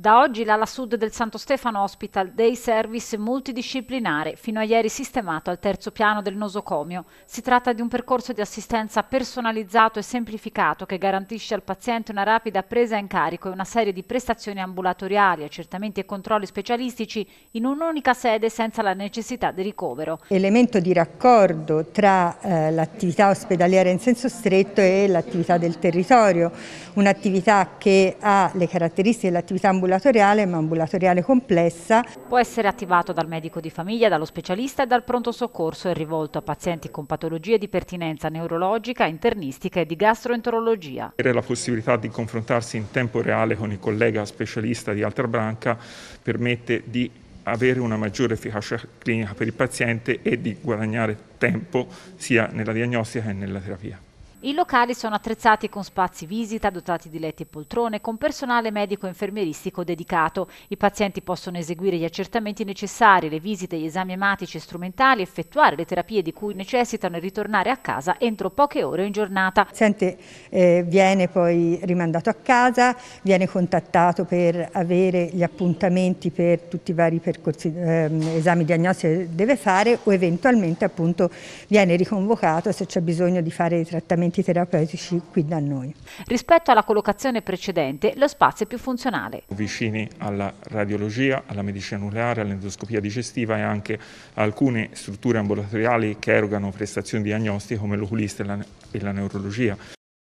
Da oggi l'ala sud del Santo Stefano ospita il Day Service multidisciplinare, fino a ieri sistemato al terzo piano del nosocomio. Si tratta di un percorso di assistenza personalizzato e semplificato che garantisce al paziente una rapida presa in carico e una serie di prestazioni ambulatoriali, accertamenti e controlli specialistici in un'unica sede senza la necessità di ricovero. Elemento di raccordo tra eh, l'attività ospedaliera in senso stretto e l'attività del territorio, un'attività che ha le caratteristiche dell'attività ambulatoria ambulatoriale, ma ambulatoriale complessa. Può essere attivato dal medico di famiglia, dallo specialista e dal pronto soccorso e rivolto a pazienti con patologie di pertinenza neurologica, internistica e di gastroenterologia. Avere la possibilità di confrontarsi in tempo reale con il collega specialista di altra branca permette di avere una maggiore efficacia clinica per il paziente e di guadagnare tempo sia nella diagnostica che nella terapia. I locali sono attrezzati con spazi visita, dotati di letti e poltrone, con personale medico e infermieristico dedicato. I pazienti possono eseguire gli accertamenti necessari, le visite, gli esami ematici e strumentali, effettuare le terapie di cui necessitano e ritornare a casa entro poche ore in giornata. Il paziente eh, viene poi rimandato a casa, viene contattato per avere gli appuntamenti per tutti i vari percorsi, eh, esami diagnostici che deve fare o eventualmente appunto viene riconvocato se c'è bisogno di fare i trattamenti strumenti terapeutici qui da noi. Rispetto alla collocazione precedente, lo spazio è più funzionale. Vicini alla radiologia, alla medicina nucleare, all'endoscopia digestiva e anche a alcune strutture ambulatoriali che erogano prestazioni diagnostiche come l'oculista e la neurologia.